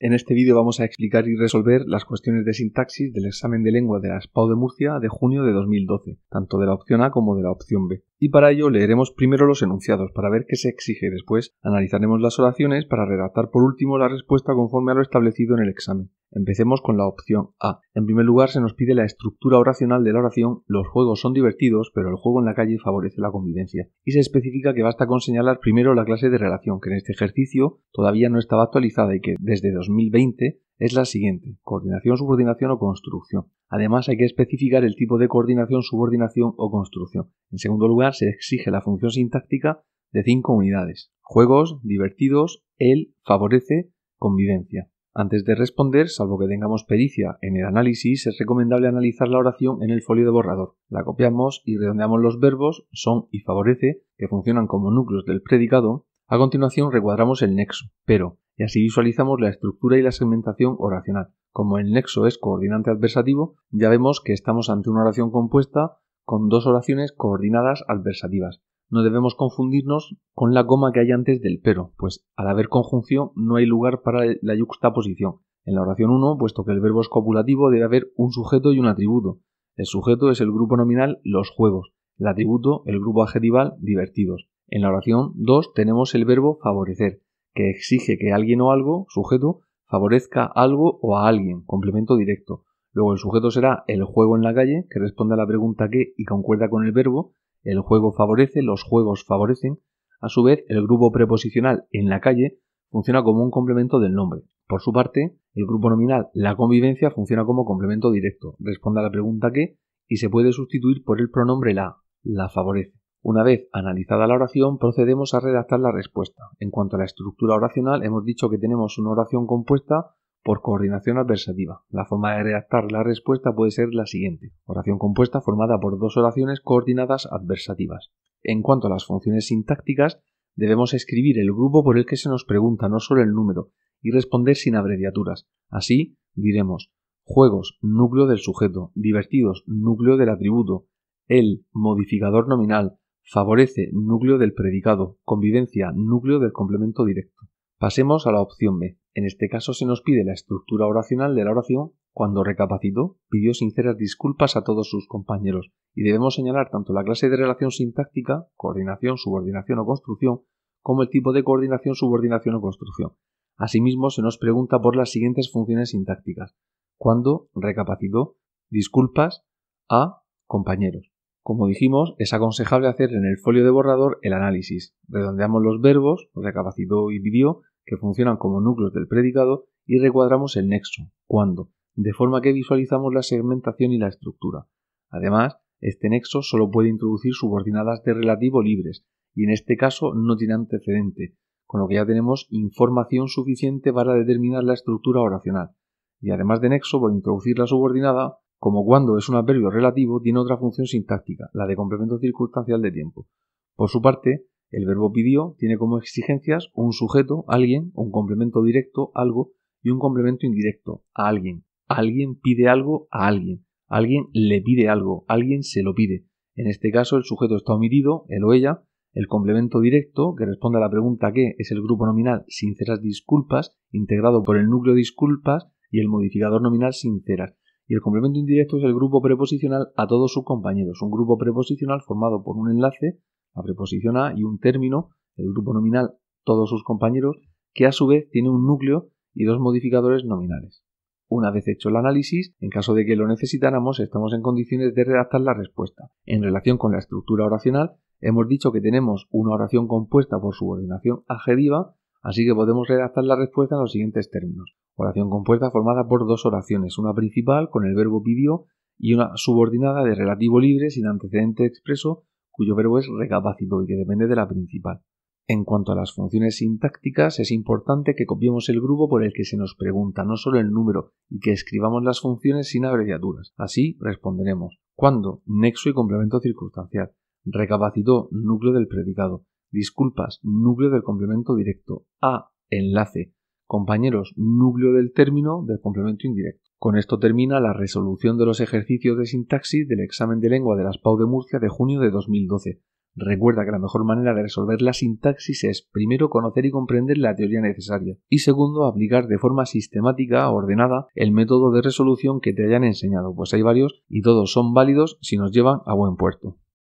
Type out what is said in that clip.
En este vídeo vamos a explicar y resolver las cuestiones de sintaxis del examen de lengua de la SPAU de Murcia de junio de 2012, tanto de la opción A como de la opción B. Y para ello leeremos primero los enunciados para ver qué se exige, después analizaremos las oraciones para redactar por último la respuesta conforme a lo establecido en el examen. Empecemos con la opción A. En primer lugar, se nos pide la estructura oracional de la oración, los juegos son divertidos, pero el juego en la calle favorece la convivencia. Y se especifica que basta con señalar primero la clase de relación, que en este ejercicio todavía no estaba actualizada y que desde 2020 es la siguiente, coordinación, subordinación o construcción. Además hay que especificar el tipo de coordinación, subordinación o construcción. En segundo lugar, se exige la función sintáctica de cinco unidades. Juegos, divertidos, el, favorece, convivencia. Antes de responder, salvo que tengamos pericia en el análisis, es recomendable analizar la oración en el folio de borrador. La copiamos y redondeamos los verbos son y favorece, que funcionan como núcleos del predicado. A continuación recuadramos el nexo, pero, y así visualizamos la estructura y la segmentación oracional. Como el nexo es coordinante adversativo, ya vemos que estamos ante una oración compuesta con dos oraciones coordinadas adversativas. No debemos confundirnos con la coma que hay antes del pero, pues al haber conjunción no hay lugar para la yuxtaposición. En la oración 1, puesto que el verbo es copulativo, debe haber un sujeto y un atributo. El sujeto es el grupo nominal los juegos, el atributo el grupo adjetival divertidos. En la oración 2 tenemos el verbo favorecer, que exige que alguien o algo, sujeto, favorezca algo o a alguien, complemento directo. Luego el sujeto será el juego en la calle, que responde a la pregunta qué y concuerda con el verbo, el juego favorece, los juegos favorecen. A su vez, el grupo preposicional en la calle funciona como un complemento del nombre. Por su parte, el grupo nominal la convivencia funciona como complemento directo. Responde a la pregunta que y se puede sustituir por el pronombre la, la favorece. Una vez analizada la oración, procedemos a redactar la respuesta. En cuanto a la estructura oracional, hemos dicho que tenemos una oración compuesta por coordinación adversativa. La forma de redactar la respuesta puede ser la siguiente. Oración compuesta formada por dos oraciones coordinadas adversativas. En cuanto a las funciones sintácticas, debemos escribir el grupo por el que se nos pregunta, no solo el número, y responder sin abreviaturas. Así diremos juegos, núcleo del sujeto, divertidos, núcleo del atributo, el, modificador nominal, favorece, núcleo del predicado, convivencia, núcleo del complemento directo. Pasemos a la opción B. En este caso se nos pide la estructura oracional de la oración. Cuando recapacitó, pidió sinceras disculpas a todos sus compañeros y debemos señalar tanto la clase de relación sintáctica, coordinación, subordinación o construcción, como el tipo de coordinación, subordinación o construcción. Asimismo, se nos pregunta por las siguientes funciones sintácticas. Cuando recapacitó, disculpas a compañeros. Como dijimos, es aconsejable hacer en el folio de borrador el análisis. Redondeamos los verbos, recapacitó y pidió, que funcionan como núcleos del predicado y recuadramos el nexo, cuando, de forma que visualizamos la segmentación y la estructura. Además, este nexo solo puede introducir subordinadas de relativo libres, y en este caso no tiene antecedente, con lo que ya tenemos información suficiente para determinar la estructura oracional. Y además de nexo, por introducir la subordinada, como cuando es un adverbio relativo, tiene otra función sintáctica, la de complemento circunstancial de tiempo. Por su parte, el verbo pidió tiene como exigencias un sujeto, alguien, un complemento directo, algo, y un complemento indirecto, a alguien. Alguien pide algo a alguien. Alguien le pide algo, alguien se lo pide. En este caso el sujeto está omitido, él o ella, el complemento directo, que responde a la pregunta que es el grupo nominal sinceras disculpas, integrado por el núcleo disculpas y el modificador nominal sinceras. Y el complemento indirecto es el grupo preposicional a todos sus compañeros, un grupo preposicional formado por un enlace la preposición a, y un término, el grupo nominal, todos sus compañeros, que a su vez tiene un núcleo y dos modificadores nominales. Una vez hecho el análisis, en caso de que lo necesitáramos, estamos en condiciones de redactar la respuesta. En relación con la estructura oracional, hemos dicho que tenemos una oración compuesta por subordinación adjetiva, así que podemos redactar la respuesta en los siguientes términos. Oración compuesta formada por dos oraciones, una principal con el verbo pidió y una subordinada de relativo libre sin antecedente expreso cuyo verbo es recapacito y que depende de la principal. En cuanto a las funciones sintácticas, es importante que copiemos el grupo por el que se nos pregunta, no solo el número, y que escribamos las funciones sin abreviaturas. Así responderemos. Cuando, nexo y complemento circunstancial. Recapacitó, núcleo del predicado. Disculpas, núcleo del complemento directo. A, enlace. Compañeros, núcleo del término del complemento indirecto. Con esto termina la resolución de los ejercicios de sintaxis del examen de lengua de las PAU de Murcia de junio de 2012. Recuerda que la mejor manera de resolver la sintaxis es, primero, conocer y comprender la teoría necesaria, y segundo, aplicar de forma sistemática, ordenada, el método de resolución que te hayan enseñado, pues hay varios y todos son válidos si nos llevan a buen puerto.